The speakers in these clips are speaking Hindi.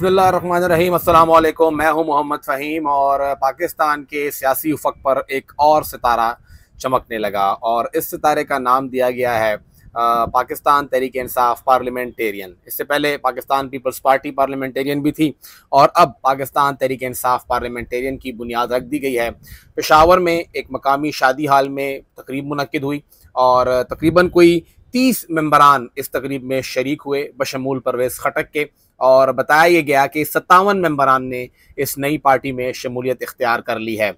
बसमीम अल्लाम मैं हूं मोहम्मद फ़हीम और पाकिस्तान के सियासी उफक पर एक और सितारा चमकने लगा और इस सितारे का नाम दिया गया है पाकिस्तान तहरीक इंसाफ पार्लियामेंटेरियन इससे पहले पाकिस्तान पीपल्स पार्टी पार्लियामेंटेरियन भी थी और अब पाकिस्तान तहरीक इंसाफ पार्लियामेंटेरियन की बुनियाद रख दी गई है पेशावर में एक मकामी शादी हाल में तकरीब मनद हुई और तकरीबन कोई तीस मम्बरान इस तकरीब में शरीक हुए बशमूल परवेज़ खटक के और बताया ये गया कि सत्तावन मेम्बरान ने इस नई पार्टी में शमूलियत इख्तियार कर ली है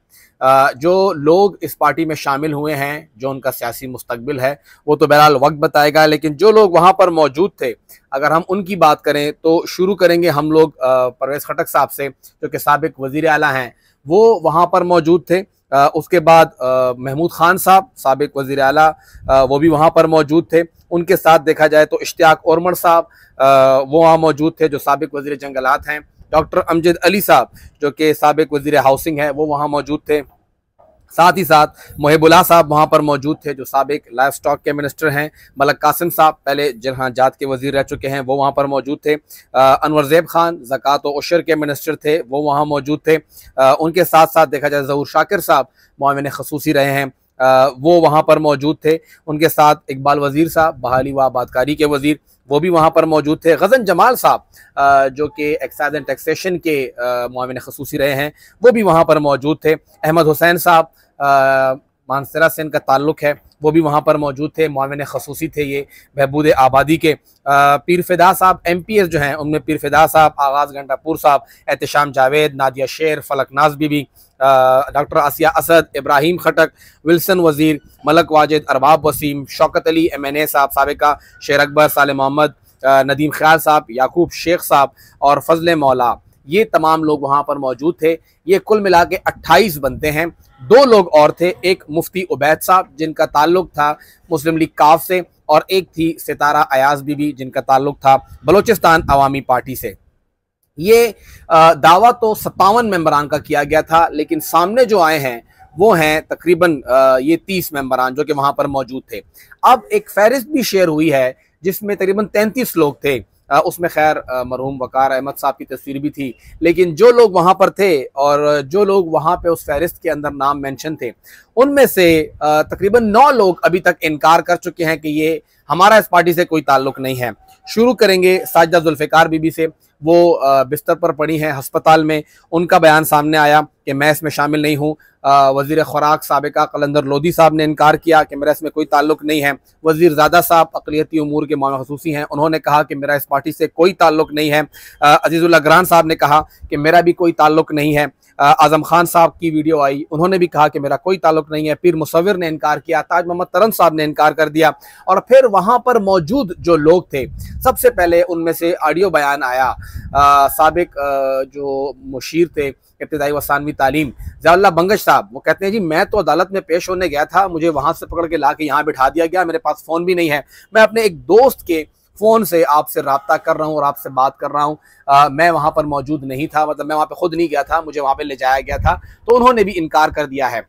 जो लोग इस पार्टी में शामिल हुए हैं जो उनका सियासी मुस्तबिल है वो तो बहरहाल वक्त बताएगा लेकिन जो लोग वहाँ पर मौजूद थे अगर हम उनकी बात करें तो शुरू करेंगे हम लोग परवेज़ खटक साहब से जो कि सबक वज़ी अला हैं वो वहाँ पर मौजूद थे उसके बाद महमूद खान साहब सबक वज़ी अला वो भी वहाँ पर मौजूद थे उनके साथ देखा जाए तो इश्तियाक औरमर साहब वो वहाँ मौजूद थे जो सबक वज़ी जंगलात हैं डॉक्टर अमजद अली साहब जो कि सबक वजीर हाउसिंग है वो वहाँ मौजूद थे साथ ही साथ मोहबुल्ला साहब वहाँ पर मौजूद थे जो सबक लाइफ स्टॉक के मिनिस्टर हैं मलक कासिम साहब पहले जात के वजीर रह चुके हैं वो वहाँ पर मौजूद थे अनवर जैब खान जक़ात उशर के मिनिस्टर थे वो वहाँ मौजूद थे आ, उनके साथ साथ देखा जाए जहूर शाकिर साहब मामिन खसूसी रहे हैं वो वहाँ पर मौजूद थे उनके साथ इकबाल वज़ीर साहब बहाली व आबादकारी के वज़ीर वो भी वहाँ पर मौजूद थे गजन जमाल साहब जो कि एक्साइज एंड टैक्सेशन के मामिन खसूसी रहे हैं वो भी वहाँ पर मौजूद थे अहमद हुसैन साहब मानसरा सेन का ताल्लुक है वो भी वहाँ पर मौजूद थे मावन खसूसी थे ये बहबूद आबादी के पीर फिदा साहब एम पी एस जो हैं उनमें पीर फिदा साहब आगाज़ घंटापुर साहब एहतशाम जावेद नादिया शेर फलक नाजबी भी doctor Asiya Asad Ibrahim Khattak Wilson Wazir Malak Wajid Arbab Waseem Shaukat Ali M N A साहब सबका शेर अकबर साल मोहम्मद नदीम ख्याल साहब याकूब शेख साहब और फजल मौला ये तमाम लोग वहाँ पर मौजूद थे ये कुल मिला के अट्ठाईस बनते हैं दो लोग और थे एक मुफ्ती उबैद साहब जिनका ताल्लुक था मुस्लिम लीग काफ से और एक थी सितारा अयाज बीबी जिनका ताल्लुक था बलोचिस्तान अवामी पार्टी से ये दावा तो सत्तावन मेम्बरान का किया गया था लेकिन सामने जो आए हैं वो हैं तकरीबन ये तीस मेम्बरान जो कि वहाँ पर मौजूद थे अब एक फहरिस्त भी शेयर हुई है जिसमें तकरीबन तैंतीस लोग थे उसमें खैर मरहूम वकार अहमद साहब की तस्वीर भी थी लेकिन जो लोग वहाँ पर थे और जो लोग वहाँ पे उस फहरिस्त के अंदर नाम मेंशन थे उनमें से तकरीबन नौ लोग अभी तक इनकार कर चुके हैं कि ये हमारा इस पार्टी से कोई ताल्लुक नहीं है शुरू करेंगे साजदा जुल्फ़िकार बीबी से वो बिस्तर पर पड़ी हैं हस्पताल में उनका बयान सामने आया कि मैं इसमें शामिल नहीं हूँ वजीर खुराक सबका कलंदर लोधी साहब ने इनकार किया कि मेरा इसमें कोई ताल्लुक नहीं है वजीर ज़्यादा साहब अकलीती अमूर के माखसूसी हैं उन्होंने कहा कि मेरा इस पार्टी से कोई ताल्लुक नहीं है अजीज़ुल्ला ग्रान साहब ने कहा कि मेरा भी कोई ताल्लुक नहीं है आजम खान साहब की वीडियो आई उन्होंने भी कहा कि मेरा कोई ताल्लुक नहीं है पीर मुसविर ने इनकार किया ताज मोहम्मद तरन साहब ने इनकार कर दिया और फिर वहां पर मौजूद जो लोग थे सबसे पहले उनमें से ऑडियो बयान आया सबक जो मुशीर थे इब्तदाई वसानवी तालीम जयाल्ला बंगश साहब वो कहते हैं जी मैं तो अदालत में पेश होने गया था मुझे वहां से पकड़ के ला के यहाँ बिठा दिया गया मेरे पास फ़ोन भी नहीं है मैं अपने एक दोस्त के फ़ोन से आपसे रबता कर रहा हूँ और आपसे बात कर रहा हूँ मैं वहां पर मौजूद नहीं था मतलब मैं वहाँ पर ख़ुद नहीं गया था मुझे वहां पर ले जाया गया था तो उन्होंने भी इनकार कर दिया है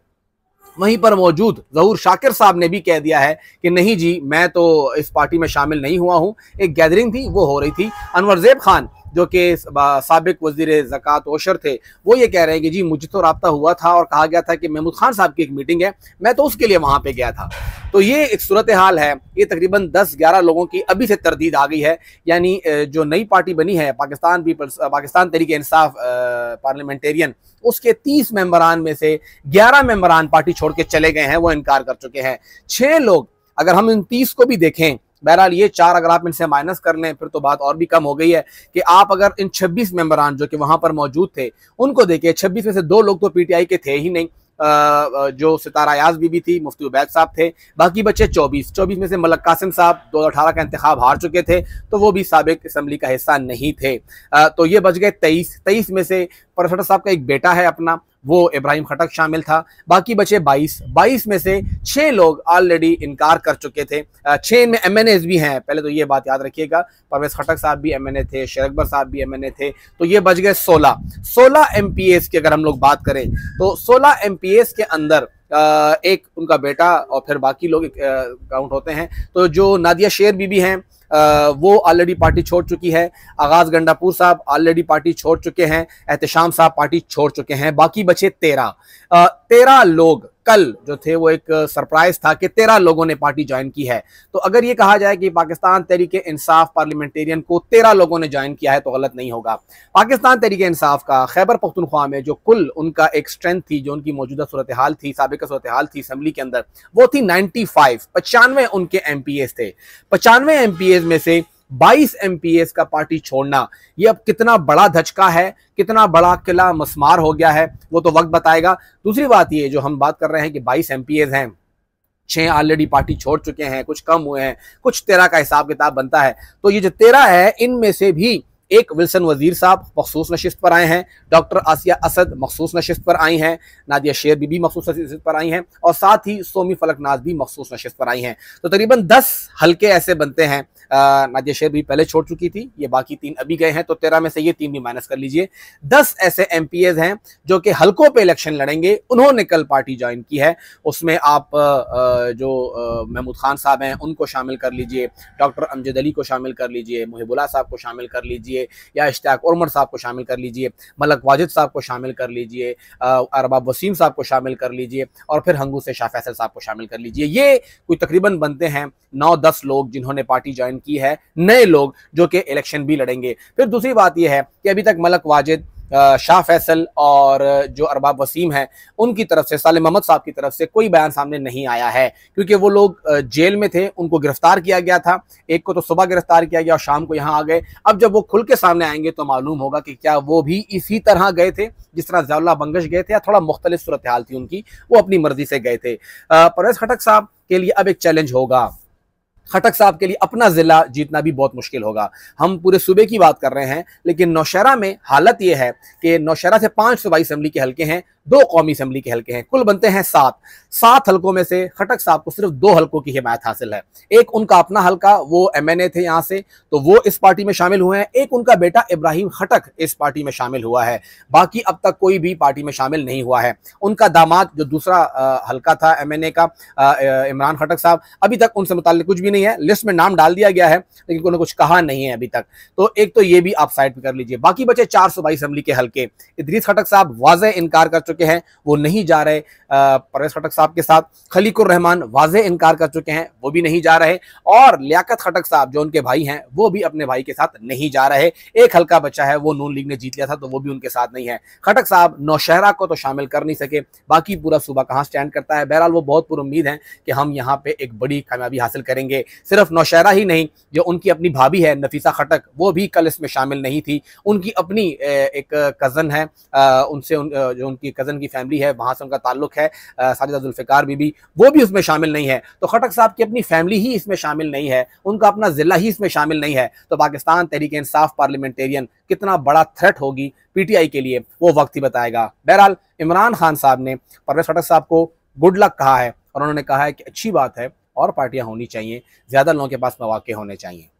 वहीं पर मौजूद जहूर शाकिर साहब ने भी कह दिया है कि नहीं जी मैं तो इस पार्टी में शामिल नहीं हुआ हूँ एक गैदरिंग थी वो हो रही थी अनवर जेब खान जो कि सबक वजीर ज़क़़त ओशर थे वो ये कह रहे हैं कि जी मुझे तो रबता हुआ था और कहा गया था कि महमूद खान साहब की एक मीटिंग है मैं तो उसके लिए वहाँ पर गया था तो ये एक सूरत हाल है ये तकरीबन दस ग्यारह लोगों की अभी से तरदीद आ गई है यानी जो नई पार्टी बनी है पाकिस्तान पीपल्स पाकिस्तान तरीके इंसाफ पार्लियामेंटेरियन उसके तीस मेम्बरान में से ग्यारह मेम्बरान पार्टी छोड़ के चले गए हैं वो इनकार कर चुके हैं छः लोग अगर हम इन तीस को भी देखें बहरहाल ये चार अगर आप इनसे माइनस कर लें फिर तो बात और भी कम हो गई है कि आप अगर इन छब्बीस मेम्बरान जो कि वहां पर मौजूद थे उनको देखिए छब्बीस में से दो लोग तो पीटीआई के थे ही नहीं जो सितारा अयाज बीबी थी मुफ्ती उबैद साहब थे बाकी बच्चे 24 24 में से मलक कासिम साहब अठारह का इंतखब हार चुके थे तो वो भी सबक असम्बली का हिस्सा नहीं थे तो ये बच गए 23 23 में से प्रोफेसर साहब का एक बेटा है अपना वो इब्राहिम खटक शामिल था बाकी बचे 22 22 में से छह लोग ऑलरेडी इनकार कर चुके थे छह में एम भी हैं पहले तो ये बात याद रखिएगा परवेज खटक साहब भी एम थे शेर अकबर साहब भी एम थे तो ये बच गए सोलह सोलह एम की अगर हम लोग बात करें तो सोलह एम के अंदर एक उनका बेटा और फिर बाकी लोग काउंट होते हैं तो जो नादिया शेर बीबी हैं वो ऑलरेडी पार्टी छोड़ चुकी है आगाज गंडापुर साहब ऑलरेडी पार्टी छोड़ चुके हैं एहतशाम साहब पार्टी छोड़ चुके हैं बाकी बचे तेरह तेरह लोग कल जो थे वो एक सरप्राइज था कि तेरह लोगों ने पार्टी ज्वाइन की है तो अगर ये कहा जाए कि पाकिस्तान तरीके इंसाफ पार्लियामेंटेरियन को तेरह लोगों ने ज्वाइन किया है तो गलत नहीं होगा पाकिस्तान तरीके इंसाफ का खैबर पख्तनख्वा में जो कुल उनका एक स्ट्रेंथ थी जो उनकी मौजूदा सूरत हाल थी सबका सूरत हाल थी असम्बली के अंदर वो थी नाइनटी फाइव पचानवे उनके एम थे पचानवे एम में से 22 एम का पार्टी छोड़ना ये अब कितना बड़ा धचका है कितना बड़ा किला मसमार हो गया है वो तो वक्त बताएगा दूसरी बात ये जो हम बात कर रहे हैं कि 22 एम हैं छह ऑलरेडी पार्टी छोड़ चुके हैं कुछ कम हुए हैं कुछ तेरह का हिसाब किताब बनता है तो ये जो तेरह है इनमें से भी एक विल्सन वजीर साहब मखसूस नशिस्त पर आए हैं डॉक्टर आसिया असद मखसूस नशिस्त पर आई हैं नादिया शेर बीबी मखसूस नशिस्त पर आई हैं और साथ ही सोमी फलकनाथ भी मखसूस नशिस्त पर आई हैं तो तकरीबन दस हल्के ऐसे बनते हैं नादिया शेर भी पहले छोड़ चुकी थी ये बाकी तीन अभी गए हैं तो तेरह में से ये तीन भी माइनस कर लीजिए दस ऐसे एम हैं जो कि हल्कों पर इलेक्शन लड़ेंगे उन्होंने कल पार्टी ज्वाइन की है उसमें आप जो महमूद खान साहब हैं उनको शामिल कर लीजिए डॉक्टर अमजद अली को शामिल कर लीजिए मुहिबुल्ला साहब को शामिल कर लीजिए या इश्ताक उमर साहब को शामिल कर लीजिए मलक वाजिद साहब को शामिल कर लीजिए अरबाब वसीम साहब को शामिल कर लीजिए और फिर हंगू से शाह फैसल साहब को शामिल कर लीजिए ये कोई तकरीबन बनते हैं नौ दस लोग जिन्होंने पार्टी ज्वाइन पसंद की है नए लोग जो कि इलेक्शन भी लड़ेंगे फिर दूसरी बात यह है कि अभी तक मलक वाजिद शाह फैसल और जो अरबाब वसीम हैं उनकी तरफ से साले मोहम्मद साहब की तरफ से कोई बयान सामने नहीं आया है क्योंकि वो लोग जेल में थे उनको गिरफ्तार किया गया था एक को तो सुबह गिरफ्तार किया गया और शाम को यहाँ आ गए अब जब वो खुल के सामने आएंगे तो मालूम होगा कि क्या वो भी इसी तरह गए थे जिस तरह जयाल्ला बंगश गए थे या थोड़ा मुख्तलिफ सूरत हाल थी उनकी वो अपनी मर्जी से गए थे परवेज खटक साहब के लिए अब एक चैलेंज होगा खटक साहब के लिए अपना ज़िला जीतना भी बहुत मुश्किल होगा हम पूरे सूबे की बात कर रहे हैं लेकिन नौशहरा में हालत यह है कि नौशहरा से पांच सूबाई असेंबली के हल्के हैं दो कौमी असम्बली के हल्के हैं कुल बनते हैं सात सात हल्कों में से खटक साहब को सिर्फ दो हल्कों की हिमायत हासिल है एक उनका अपना हल्का वो एम एन ए थे यहाँ से तो वो इस पार्टी में शामिल हुए हैं एक उनका बेटा इब्राहिम खटक इस पार्टी में शामिल हुआ है बाकी अब तक कोई भी पार्टी में शामिल नहीं हुआ है उनका दामाद जो दूसरा हल्का था एम एन ए का इमरान खटक साहब अभी तक उनसे मुतल कुछ भी नहीं है लिस्ट में नाम डाल दिया गया है लेकिन उन्होंने कुछ कहा नहीं है अभी तक तो एक तो ये भी आप साइड पर कर लीजिए बाकी बचे चार सौ बाईस के हल्के इदरीस खटक साहब वाजह इनकार कर चुके चुके हैं वो नहीं जा रहे परवेश खटक साहब के साथ खलीकुर रहमान वाजे इनकार कर चुके हैं वो भी नहीं जा रहे और लियाकत खटक साहब जो उनके भाई हैं वो भी अपने भाई के साथ नहीं जा रहे एक हल्का बच्चा है वो नून लीग ने जीत लिया था तो वो भी उनके साथ नहीं है खटक साहब नौशहरा को तो शामिल कर नहीं सके बाकी पूरा सुबह कहाँ स्टैंड करता है बहरहाल वो बहुत पूरी उम्मीद है कि हम यहाँ पे एक बड़ी कामयाबी हासिल करेंगे सिर्फ नौशहरा ही नहीं जो उनकी अपनी भाभी है नफीसा खटक वो भी कल इसमें शामिल नहीं थी उनकी अपनी एक कज़न है उनसे उन, जो उनकी कज़न की फैमिली है वहां से उनका ताल्लुक है साजिदा जुल्फ़िकार भी वो भी उसमें शामिल नहीं है तो खटक साहब की अपनी फैमिली ही इसमें शामिल नहीं है उनका अपना ज़िला ही इसमें शामिल नहीं है तो पाकिस्तान तहरीक इंसाफ पार्लियामेंटेरियन कितना बड़ा थ्रेट होगी पीटीआई के लिए वो वक्त ही बताएगा बहरहाल इमरान खान साहब ने परवेश खटक साहब को गुड लक कहा है और उन्होंने कहा है कि अच्छी बात है और पार्टियां होनी चाहिए ज़्यादा लोगों के पास मौाक़े होने चाहिए